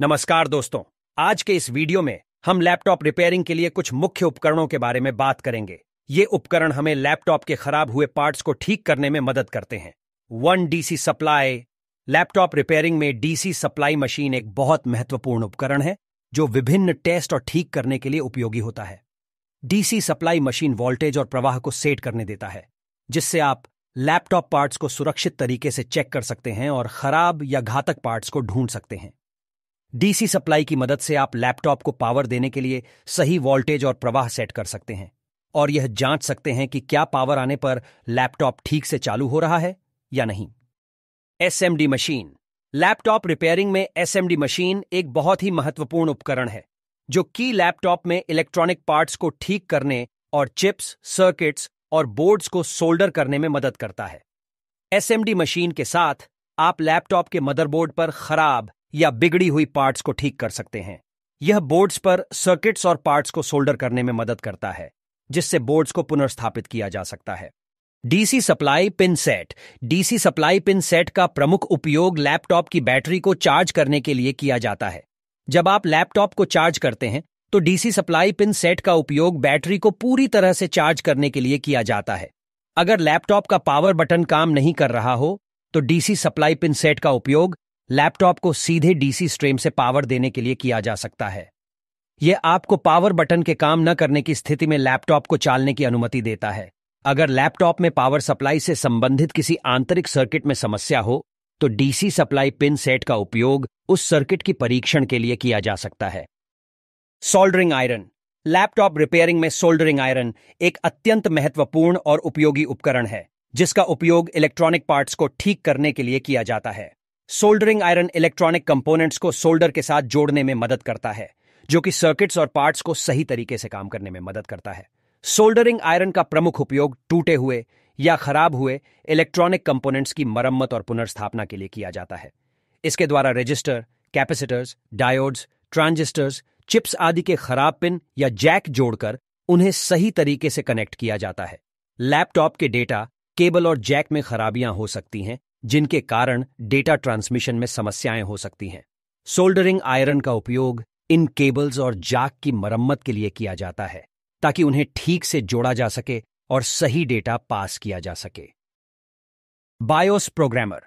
नमस्कार दोस्तों आज के इस वीडियो में हम लैपटॉप रिपेयरिंग के लिए कुछ मुख्य उपकरणों के बारे में बात करेंगे ये उपकरण हमें लैपटॉप के खराब हुए पार्ट्स को ठीक करने में मदद करते हैं one DC supply laptop repairing में डीसी सप्लाई मशीन एक बहुत महत्वपूर्ण उपकरण है जो विभिन्न टेस्ट और ठीक करने के लिए उपयोगी होता है डीसी सप्लाई मशीन वोल्टेज और प्रवाह को सेट करने देता है जिससे आप लैपटॉप पार्ट्स को सुरक्षित तरीके से चेक कर सकते हैं और खराब या घातक पार्ट्स को ढूंढ सकते हैं डीसी सप्लाई की मदद से आप लैपटॉप को पावर देने के लिए सही वोल्टेज और प्रवाह सेट कर सकते हैं और यह जांच सकते हैं कि क्या पावर आने पर लैपटॉप ठीक से चालू हो रहा है या नहीं एसएमडी मशीन लैपटॉप रिपेयरिंग में एसएमडी मशीन एक बहुत ही महत्वपूर्ण उपकरण है जो की लैपटॉप में इलेक्ट्रॉनिक पार्ट्स को ठीक करने और चिप्स सर्किट्स और बोर्ड्स को सोल्डर करने में मदद करता है एसएमडी मशीन के साथ आप लैपटॉप के मदरबोर्ड पर खराब या बिगड़ी हुई पार्ट्स को ठीक कर सकते हैं यह बोर्ड्स पर सर्किट्स और पार्ट्स को सोल्डर करने में मदद करता है जिससे बोर्ड्स को पुनर्स्थापित किया जा सकता है DC supply pin set DC supply pin set का प्रमुख उपयोग लैपटॉप की बैटरी को चार्ज करने के लिए किया जाता है जब आप लैपटॉप को चार्ज करते हैं तो डीसी सप्लाई पिन सेट का उपयोग बैटरी को पूरी तरह से चार्ज करने के लिए किया जाता है अगर लैपटॉप का पावर बटन काम नहीं कर रहा हो तो डीसी सप्लाई पिन सेट का उपयोग लैपटॉप को सीधे डीसी स्ट्रीम से पावर देने के लिए किया जा सकता है यह आपको पावर बटन के काम न करने की स्थिति में लैपटॉप को चालने की अनुमति देता है अगर लैपटॉप में पावर सप्लाई से संबंधित किसी आंतरिक सर्किट में समस्या हो तो डीसी सप्लाई पिन सेट का उपयोग उस सर्किट की परीक्षण के लिए किया जा सकता है सोल्डरिंग आयरन लैपटॉप रिपेयरिंग में सोल्डरिंग आयरन एक अत्यंत महत्वपूर्ण और उपयोगी उपकरण है जिसका उपयोग इलेक्ट्रॉनिक पार्ट्स को ठीक करने के लिए किया जाता है सोल्डरिंग आयरन इलेक्ट्रॉनिक कंपोनेंट्स को सोल्डर के साथ जोड़ने में मदद करता है जो कि सर्किट्स और पार्ट्स को सही तरीके से काम करने में मदद करता है सोल्डरिंग आयरन का प्रमुख उपयोग टूटे हुए या खराब हुए इलेक्ट्रॉनिक कंपोनेंट्स की मरम्मत और पुनर्स्थापना के लिए किया जाता है इसके द्वारा resistor capacitors diodes transistors chips आदि के खराब पिन या जैक जोड़कर उन्हें सही तरीके से कनेक्ट किया जाता है लैपटॉप के डेटा केबल और जैक में खराबियां हो सकती हैं जिनके कारण डेटा ट्रांसमिशन में समस्याएं हो सकती हैं सोल्डरिंग आयरन का उपयोग इन केबल्स और जाक की मरम्मत के लिए किया जाता है ताकि उन्हें ठीक से जोड़ा जा सके और सही डेटा पास किया जा सके BIOS programmer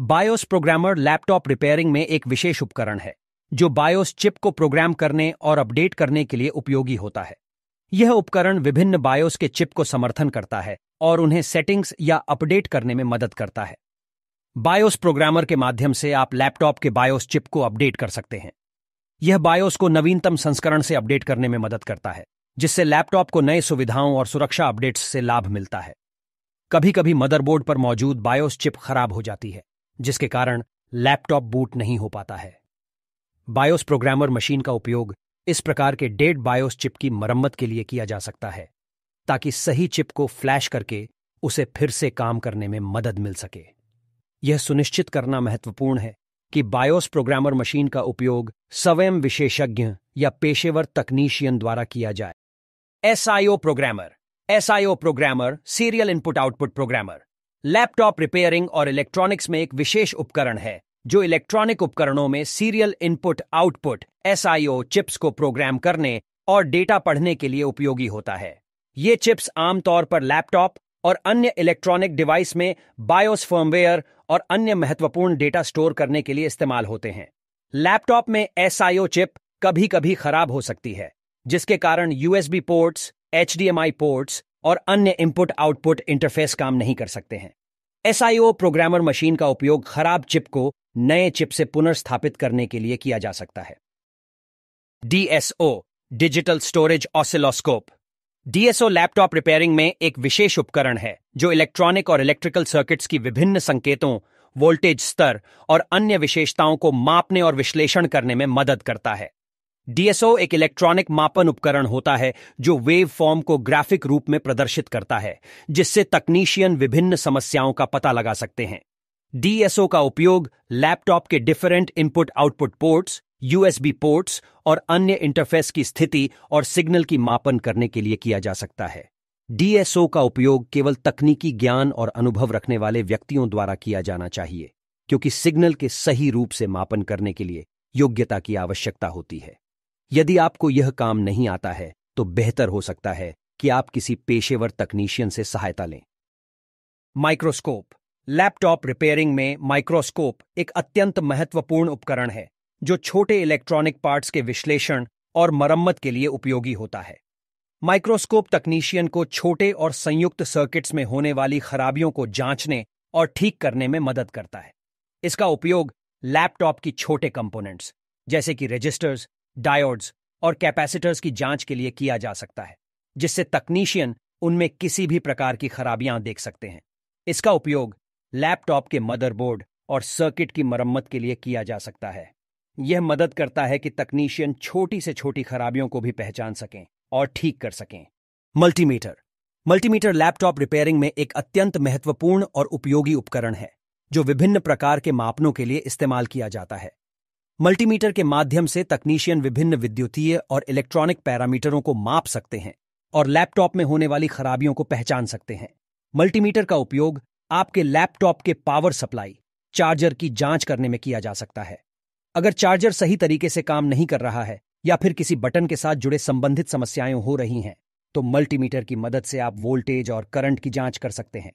BIOS programmer laptop repairing में एक विशेष उपकरण है जो बायोस चिप को प्रोग्राम करने और अपडेट करने के लिए उपयोगी होता है यह उपकरण विभिन्न बायोस के चिप को समर्थन करता है और उन्हें सेटिंग्स या अपडेट करने में मदद करता है बायोस प्रोग्रामर के माध्यम से आप लैपटॉप के बायोस चिप को अपडेट कर सकते हैं यह बायोस को नवीनतम संस्करण से अपडेट करने में मदद करता है जिससे लैपटॉप को नए सुविधाओं और सुरक्षा अपडेट्स से लाभ मिलता है कभी कभी मदरबोर्ड पर मौजूद बायोस चिप खराब हो जाती है जिसके कारण लैपटॉप बूट नहीं हो पाता है बायोस प्रोग्रामर मशीन का उपयोग इस प्रकार के डेड बायोस चिप की मरम्मत के लिए किया जा सकता है ताकि सही चिप को फ्लैश करके उसे फिर से काम करने में मदद मिल सके यह सुनिश्चित करना महत्वपूर्ण है कि बायोस प्रोग्रामर मशीन का उपयोग स्वयं विशेषज्ञ या पेशेवर तकनीशियन द्वारा किया जाए SIO programmer SIO programmer serial input output programmer laptop repairing और इलेक्ट्रॉनिक्स में एक विशेष उपकरण है जो इलेक्ट्रॉनिक उपकरणों में serial input output SIO chips को प्रोग्राम करने और डेटा पढ़ने के लिए उपयोगी होता है ये चिप्स आमतौर पर लैपटॉप और अन्य इलेक्ट्रॉनिक डिवाइस में बायोस फर्मवेयर और अन्य महत्वपूर्ण डेटा स्टोर करने के लिए इस्तेमाल होते हैं लैपटॉप में एस चिप कभी कभी खराब हो सकती है जिसके कारण यूएसबी पोर्ट्स एच पोर्ट्स और अन्य इनपुट आउटपुट इंटरफेस काम नहीं कर सकते हैं एस प्रोग्रामर मशीन का उपयोग खराब चिप को नए चिप से पुनर्स्थापित करने के लिए किया जा सकता है DSO digital storage oscilloscope DSO laptop repairing में एक विशेष उपकरण है जो इलेक्ट्रॉनिक और इलेक्ट्रिकल सर्किट्स की विभिन्न संकेतों वोल्टेज स्तर और अन्य विशेषताओं को मापने और विश्लेषण करने में मदद करता है डीएसओ एक इलेक्ट्रॉनिक मापन उपकरण होता है जो वेव फॉर्म को ग्राफिक रूप में प्रदर्शित करता है जिससे तकनीशियन विभिन्न समस्याओं का पता लगा सकते हैं डीएसओ का उपयोग लैपटॉप के different input output ports USB ports और अन्य इंटरफेस की स्थिति और सिग्नल की मापन करने के लिए किया जा सकता है डीएसओ का उपयोग केवल तकनीकी ज्ञान और अनुभव रखने वाले व्यक्तियों द्वारा किया जाना चाहिए क्योंकि सिग्नल के सही रूप से मापन करने के लिए योग्यता की आवश्यकता होती है यदि आपको यह काम नहीं आता है तो बेहतर हो सकता है कि आप किसी पेशेवर तकनीशियन से सहायता लें माइक्रोस्कोप लैपटॉप रिपेयरिंग में माइक्रोस्कोप एक अत्यंत महत्वपूर्ण उपकरण है जो छोटे इलेक्ट्रॉनिक पार्ट्स के विश्लेषण और मरम्मत के लिए उपयोगी होता है माइक्रोस्कोप तकनीशियन को छोटे और संयुक्त सर्किट्स में होने वाली खराबियों को जांचने और ठीक करने में मदद करता है इसका उपयोग लैपटॉप की छोटे कंपोनेंट्स जैसे कि रजिस्टर्स डायोड्स और कैपेसिटर्स की जांच के लिए किया जा सकता है जिससे तकनीशियन उनमें किसी भी प्रकार की खराबियां देख सकते हैं इसका उपयोग लैपटॉप के मदरबोर्ड और सर्किट की मरम्मत के लिए किया जा सकता है यह मदद करता है कि तकनीशियन छोटी से छोटी खराबियों को भी पहचान सकें और ठीक कर सकें मल्टीमीटर मल्टीमीटर लैपटॉप रिपेयरिंग में एक अत्यंत महत्वपूर्ण और उपयोगी उपकरण है जो विभिन्न प्रकार के मापनों के लिए इस्तेमाल किया जाता है मल्टीमीटर के माध्यम से तकनीशियन विभिन्न विद्युतीय और इलेक्ट्रॉनिक पैरामीटरों को माप सकते हैं और लैपटॉप में होने वाली खराबियों को पहचान सकते हैं मल्टीमीटर का उपयोग आपके लैपटॉप के पावर सप्लाई चार्जर की जांच करने में किया जा सकता है अगर चार्जर सही तरीके से काम नहीं कर रहा है या फिर किसी बटन के साथ जुड़े संबंधित समस्याएं हो रही हैं तो मल्टीमीटर की मदद से आप वोल्टेज और करंट की जांच कर सकते हैं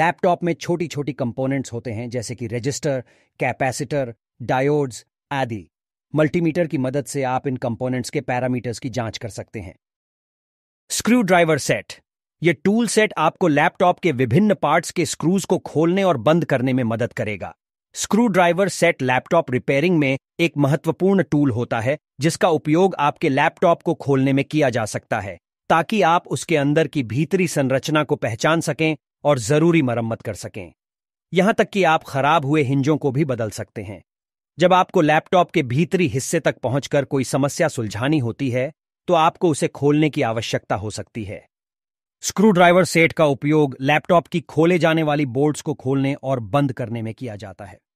लैपटॉप में छोटी छोटी कंपोनेंट्स होते हैं जैसे कि रजिस्टर कैपेसिटर डायोड्स आदि मल्टीमीटर की मदद से आप इन कंपोनेंट्स के पैरामीटर्स की जांच कर सकते हैं स्क्रू ड्राइवर सेट ये टूल सेट आपको लैपटॉप के विभिन्न पार्ट्स के स्क्रूज को खोलने और बंद करने में मदद करेगा screw driver set laptop repairing में एक महत्वपूर्ण टूल होता है जिसका उपयोग आपके लैपटॉप को खोलने में किया जा सकता है ताकि आप उसके अंदर की भीतरी संरचना को पहचान सकें और जरूरी मरम्मत कर सकें यहां तक कि आप खराब हुए हिंजों को भी बदल सकते हैं जब आपको लैपटॉप के भीतरी हिस्से तक पहुंचकर कोई समस्या सुलझानी होती है तो आपको उसे खोलने की आवश्यकता हो सकती है स्क्रू ड्राइवर सेट का उपयोग लैपटॉप की खोले जाने वाली बोर्ड्स को खोलने और बंद करने में किया जाता है